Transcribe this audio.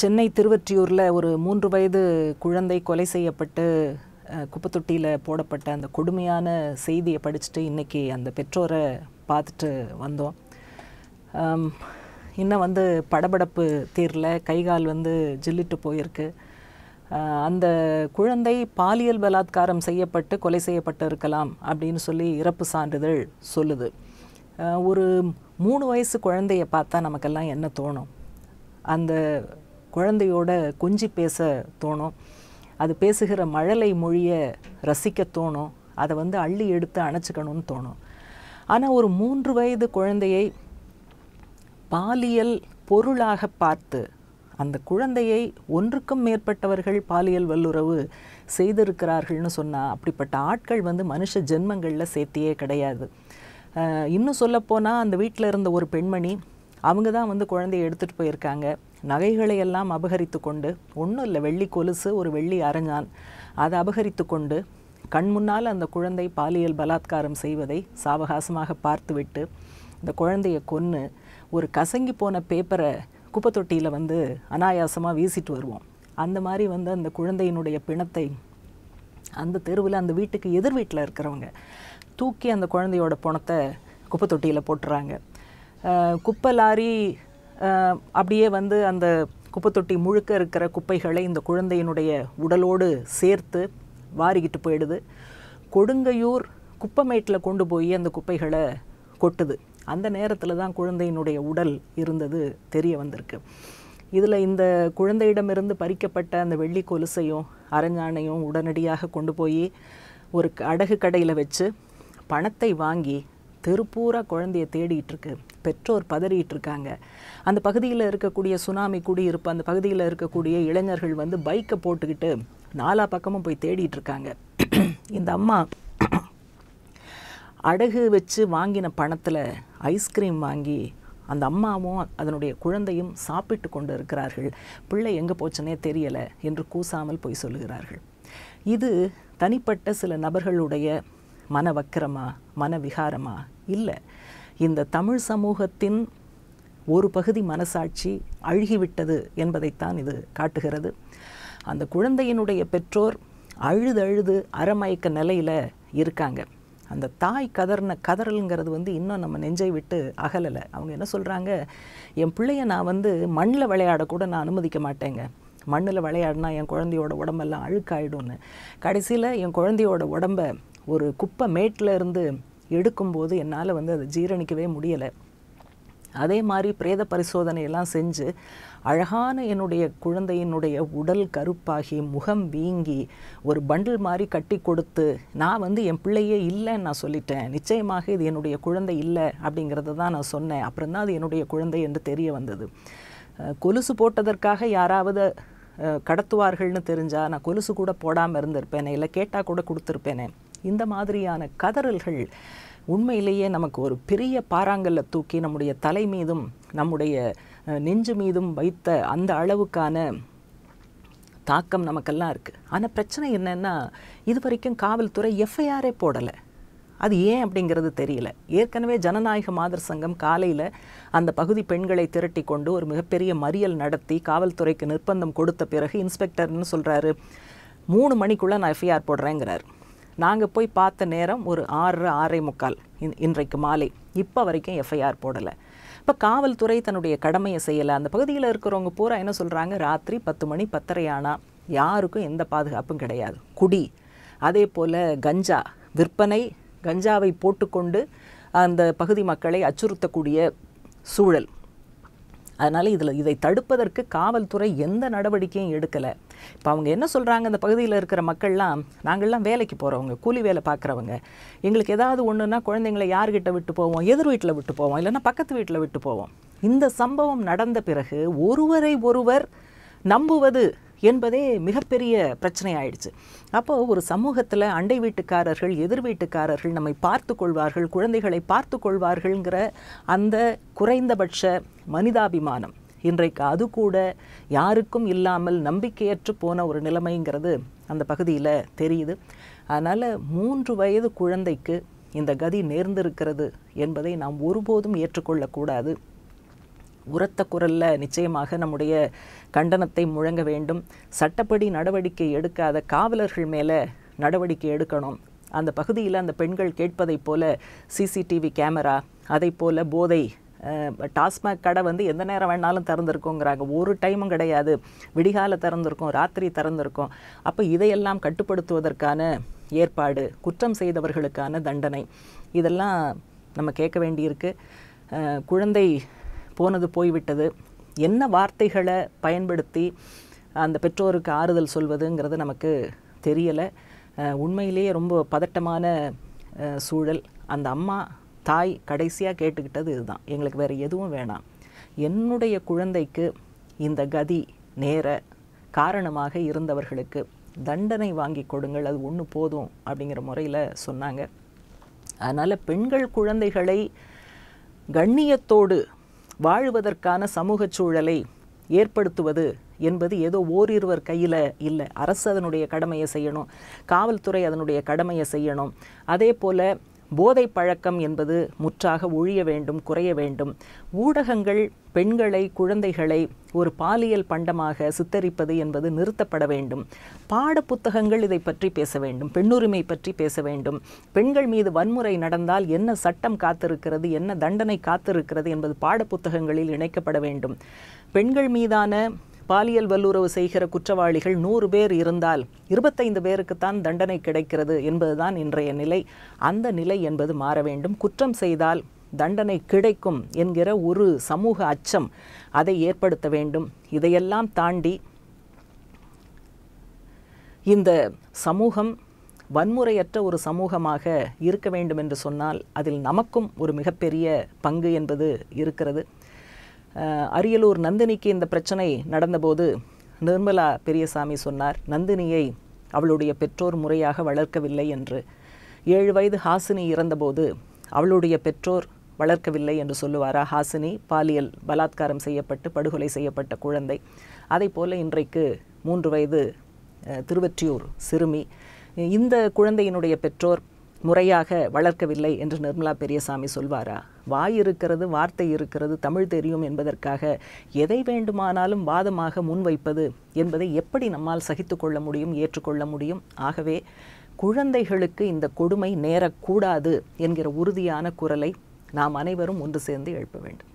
சென்னை திருவற்றியூரில் ஒரு மூன்று வயது குழந்தை கொலை செய்யப்பட்டு குப்பத்தொட்டியில் போடப்பட்ட அந்த கொடுமையான செய்தியை படிச்சுட்டு இன்றைக்கி அந்த பெற்றோரை பார்த்துட்டு வந்தோம் இன்னும் வந்து படபடப்பு தீரில் கைகால் வந்து ஜில்லிட்டு போயிருக்கு அந்த குழந்தை பாலியல் பலாத்காரம் செய்யப்பட்டு கொலை செய்யப்பட்டு இருக்கலாம் அப்படின்னு சொல்லி இறப்பு சான்றிதழ் சொல்லுது ஒரு மூணு வயசு குழந்தையை பார்த்தா நமக்கெல்லாம் என்ன தோணும் அந்த குழந்தையோட கொஞ்சி பேச தோணும் அது பேசுகிற மழலை மொழியை ரசிக்க தோணும் அதை வந்து அள்ளி எடுத்து அணைச்சிக்கணும்னு தோணும் ஆனால் ஒரு மூன்று வயது குழந்தையை பாலியல் பொருளாக பார்த்து அந்த குழந்தையை ஒன்றுக்கும் மேற்பட்டவர்கள் பாலியல் வல்லுறவு செய்திருக்கிறார்கள்னு சொன்னால் அப்படிப்பட்ட ஆட்கள் வந்து மனுஷ ஜென்மங்களில் சேர்த்தியே கிடையாது இன்னும் சொல்லப்போனால் அந்த வீட்டில் இருந்த ஒரு பெண்மணி அவங்க தான் வந்து குழந்தைய எடுத்துகிட்டு போயிருக்காங்க நகைகளை எல்லாம் அபகரித்து கொண்டு ஒன்றும் இல்லை வெள்ளி கொலுசு ஒரு வெள்ளி அரஞ்சான் அதை அபகரித்து கொண்டு கண் முன்னால் அந்த குழந்தை பாலியல் பலாத்காரம் செய்வதை சாவகாசமாக பார்த்துவிட்டு இந்த குழந்தைய கொன்று ஒரு கசங்கி போன பேப்பரை குப்பை தொட்டியில் வந்து அனாயாசமாக வீசிட்டு வருவோம் அந்த மாதிரி வந்து அந்த குழந்தையினுடைய பிணத்தை அந்த தெருவில் அந்த வீட்டுக்கு எதிர் வீட்டில் இருக்கிறவங்க தூக்கி அந்த குழந்தையோட பணத்தை குப்பை தொட்டியில் போட்டுறாங்க குப்பை லாரி அப்படியே வந்து அந்த குப்பை தொட்டி முழுக்க இருக்கிற குப்பைகளை இந்த குழந்தையினுடைய உடலோடு சேர்த்து வாரிக்கிட்டு போயிடுது கொடுங்கையூர் குப்பைமேட்டில் கொண்டு போய் அந்த குப்பைகளை கொட்டுது அந்த நேரத்தில் தான் குழந்தையினுடைய உடல் இருந்தது தெரிய வந்திருக்கு இதில் இந்த குழந்தையிடமிருந்து பறிக்கப்பட்ட அந்த வெள்ளி கொலுசையும் அரஞ்சாணையும் உடனடியாக கொண்டு போய் ஒரு அடகு கடையில் வச்சு பணத்தை வாங்கி தெருப்பூரா குழந்தைய தேடிட்டு இருக்கு பெற்றோர் பதறிட்டு இருக்காங்க அந்த பகுதியில் இருக்கக்கூடிய சுனாமி குடியிருப்பு அந்த பகுதியில் இருக்கக்கூடிய இளைஞர்கள் வந்து பைக்கை போட்டுக்கிட்டு நாலா பக்கமும் போய் தேடிட்டு இருக்காங்க இந்த அம்மா அடகு வச்சு வாங்கின பணத்தில் ஐஸ்கிரீம் வாங்கி அந்த அம்மாவும் அதனுடைய குழந்தையும் சாப்பிட்டு கொண்டு இருக்கிறார்கள் பிள்ளை எங்கே போச்சுனே தெரியலை என்று கூசாமல் போய் சொல்லுகிறார்கள் இது தனிப்பட்ட சில நபர்களுடைய மன வக்கிரமா மனவிகாரமா இல்லை இந்த தமிழ் சமூகத்தின் ஒரு பகுதி மனசாட்சி அழுகிவிட்டது என்பதைத்தான் இது காட்டுகிறது அந்த குழந்தையினுடைய பெற்றோர் அழுது அழுது அறமயக்க நிலையில் இருக்காங்க அந்த தாய் கதர்ன கதறலுங்கிறது வந்து இன்னும் நம்ம நெஞ்சை விட்டு அகலலை அவங்க என்ன சொல்கிறாங்க என் பிள்ளைய நான் வந்து மண்ணில் விளையாடக்கூட நான் அனுமதிக்க மாட்டேங்க மண்ணில் விளையாடினா என் குழந்தையோட உடம்பெல்லாம் அழுக்காயிடும்னு கடைசியில் என் குழந்தையோட உடம்பை ஒரு குப்பை மேட்டில் இருந்து எடுக்கும்போது என்னால் வந்து அதை ஜீரணிக்கவே முடியலை அதே மாதிரி பிரேத பரிசோதனையெல்லாம் செஞ்சு அழகான என்னுடைய குழந்தையினுடைய உடல் கருப்பாகி முகம் வீங்கி ஒரு பண்டில் மாதிரி கட்டி கொடுத்து நான் வந்து என் பிள்ளையே இல்லைன்னு நான் சொல்லிட்டேன் நிச்சயமாக இது என்னுடைய குழந்தை இல்லை அப்படிங்கிறத தான் நான் சொன்னேன் அப்புறம்தான் அது என்னுடைய குழந்தை என்று தெரிய வந்தது கொலுசு போட்டதற்காக யாராவது கடத்துவார்கள்னு தெரிஞ்சால் நான் கொலுசு கூட போடாமல் இருந்திருப்பேனே இல்லை கேட்டால் கூட கொடுத்துருப்பேனே இந்த மாதிரியான கதறல்கள் உண்மையிலேயே நமக்கு ஒரு பெரிய பாறாங்கல்ல தூக்கி நம்முடைய தலை மீதும் நம்முடைய நெஞ்சு மீதும் வைத்த அந்த அளவுக்கான தாக்கம் நமக்கெல்லாம் இருக்குது ஆனால் பிரச்சனை என்னென்னா இது வரைக்கும் காவல்துறை எஃப்ஐஆரே போடலை அது ஏன் அப்படிங்கிறது தெரியல ஏற்கனவே ஜனநாயக மாதர் சங்கம் காலையில் அந்த பகுதி பெண்களை திரட்டி கொண்டு ஒரு மிகப்பெரிய மறியல் நடத்தி காவல்துறைக்கு நிர்பந்தம் கொடுத்த பிறகு இன்ஸ்பெக்டர்னு சொல்கிறாரு மூணு மணிக்குள்ளே நான் எஃப்ஐஆர் போடுறேங்கிறார் நாங்கள் போய் பார்த்த நேரம் ஒரு ஆறு ஆறரை முக்கால் இன் இன்றைக்கு மாலை இப்போ வரைக்கும் எஃப்ஐஆர் போடலை இப்போ காவல்துறை தன்னுடைய கடமையை செய்யலை அந்த பகுதியில் இருக்கிறவங்க பூரா என்ன சொல்கிறாங்க ராத்திரி பத்து மணி பத்தரை ஆனால் யாருக்கும் எந்த பாதுகாப்பும் கிடையாது குடி அதே போல் கஞ்சா விற்பனை கஞ்சாவை போட்டுக்கொண்டு அந்த பகுதி மக்களை அச்சுறுத்தக்கூடிய சூழல் அதனால் இதில் இதை தடுப்பதற்கு காவல்துறை எந்த நடவடிக்கையும் எடுக்கலை இப்போ அவங்க என்ன சொல்கிறாங்க இந்த பகுதியில் இருக்கிற மக்கள்லாம் நாங்கள்லாம் வேலைக்கு போகிறவங்க கூலி வேலை பார்க்குறவங்க எங்களுக்கு ஏதாவது ஒன்றுனா குழந்தைங்களை யார்கிட்ட விட்டு போவோம் எதிர் வீட்டில் விட்டு போவோம் இல்லைன்னா பக்கத்து வீட்டில் விட்டு போவோம் இந்த சம்பவம் நடந்த பிறகு ஒருவரை ஒருவர் நம்புவது என்பதே மிகப்பெரிய பிரச்சனை ஆயிடுச்சு அப்போ ஒரு சமூகத்தில் அண்டை வீட்டுக்காரர்கள் எதிர் வீட்டுக்காரர்கள் நம்மை பார்த்து கொள்வார்கள் குழந்தைகளை பார்த்து கொள்வார்கள்ங்கிற அந்த குறைந்தபட்ச மனிதாபிமானம் இன்றைக்கு அது கூட யாருக்கும் இல்லாமல் நம்பிக்கையற்று போன ஒரு நிலைமைங்கிறது அந்த பகுதியில் தெரியுது அதனால் மூன்று வயது குழந்தைக்கு இந்த கதி நேர்ந்திருக்கிறது என்பதை நாம் ஒருபோதும் ஏற்றுக்கொள்ளக்கூடாது உரத்த குரலில் நிச்சயமாக நம்முடைய கண்டனத்தை முழங்க வேண்டும் சட்டப்படி நடவடிக்கை எடுக்காத காவலர்கள் மேலே நடவடிக்கை எடுக்கணும் அந்த பகுதியில் அந்த பெண்கள் கேட்பதைப் போல சிசிடிவி கேமரா அதை போல் போதை டாஸ்மாக் கடை வந்து எந்த நேரம் வேணாலும் திறந்துருக்கோங்கிறாங்க ஒரு டைமும் கிடையாது விடிகால திறந்திருக்கும் ராத்திரி திறந்திருக்கும் அப்போ இதையெல்லாம் கட்டுப்படுத்துவதற்கான ஏற்பாடு குற்றம் செய்தவர்களுக்கான தண்டனை இதெல்லாம் நம்ம கேட்க வேண்டியிருக்கு குழந்தை போனது போய்விட்டது என்ன வார்த்தைகளை பயன்படுத்தி அந்த பெற்றோருக்கு ஆறுதல் சொல்வதுங்கிறது நமக்கு தெரியலை உண்மையிலேயே ரொம்ப பதட்டமான சூழல் அந்த அம்மா தாய் கடைசியாக கேட்டுக்கிட்டது இதுதான் எங்களுக்கு வேறு எதுவும் வேணாம் என்னுடைய குழந்தைக்கு இந்த கதி நேர காரணமாக இருந்தவர்களுக்கு தண்டனை வாங்கி கொடுங்கள் அது ஒன்று போதும் அப்படிங்கிற முறையில் சொன்னாங்க அதனால் பெண்கள் குழந்தைகளை கண்ணியத்தோடு வாழ்வதற்கான சமூக சூழலை ஏற்படுத்துவது என்பது ஏதோ ஓரிருவர் கையில் இல்லை அரசு அதனுடைய கடமையை செய்யணும் காவல்துறை அதனுடைய கடமையை செய்யணும் அதே போல் போதை பழக்கம் என்பது முற்றாக ஒழிய வேண்டும் குறைய வேண்டும் ஊடகங்கள் பெண்களை குழந்தைகளை ஒரு பாலியல் பண்டமாக சித்தரிப்பது என்பது நிறுத்தப்பட வேண்டும் பாட புத்தகங்கள் இதை பற்றி பேச வேண்டும் பெண்ணுரிமை பற்றி பேச வேண்டும் பெண்கள் மீது வன்முறை நடந்தால் என்ன சட்டம் காத்திருக்கிறது என்ன தண்டனை காத்திருக்கிறது என்பது பாட புத்தகங்களில் இணைக்கப்பட வேண்டும் பெண்கள் மீதான பாலியல் வல்லுறவு செய்கிற குற்றவாளிகள் நூறு பேர் இருந்தால் இருபத்தைந்து பேருக்குத்தான் தண்டனை கிடைக்கிறது என்பதுதான் இன்றைய நிலை அந்த நிலை என்பது மாற வேண்டும் குற்றம் செய்தால் தண்டனை கிடைக்கும் என்கிற ஒரு சமூக அச்சம் அதை ஏற்படுத்த வேண்டும் இதையெல்லாம் தாண்டி இந்த சமூகம் வன்முறையற்ற ஒரு சமூகமாக இருக்க வேண்டும் என்று சொன்னால் அதில் நமக்கும் ஒரு மிகப்பெரிய பங்கு என்பது இருக்கிறது அரியலூர் நந்தினிக்கு இந்த பிரச்சனை நடந்தபோது நிர்மலா பெரியசாமி சொன்னார் நந்தினியை அவளுடைய பெற்றோர் முறையாக வளர்க்கவில்லை என்று ஏழு வயது ஹாசினி இறந்தபோது அவளுடைய பெற்றோர் வளர்க்கவில்லை என்று சொல்லுவாரா ஹாசினி பாலியல் பலாத்காரம் செய்யப்பட்டு படுகொலை செய்யப்பட்ட குழந்தை அதை போல இன்றைக்கு மூன்று வயது திருவற்றியூர் சிறுமி இந்த குழந்தையினுடைய பெற்றோர் முறையாக வளர்க்கவில்லை என்று நிர்மலா பெரியசாமி சொல்வாரா வாய் இருக்கிறது வார்த்தை இருக்கிறது தமிழ் தெரியும் என்பதற்காக எதை வேண்டுமானாலும் வாதமாக முன்வைப்பது என்பதை எப்படி நம்மால் சகித்து கொள்ள முடியும் ஏற்றுக்கொள்ள முடியும் ஆகவே குழந்தைகளுக்கு இந்த கொடுமை நேரக்கூடாது என்கிற உறுதியான குரலை நாம் அனைவரும் ஒன்று சேர்ந்து எழுப்ப வேண்டும்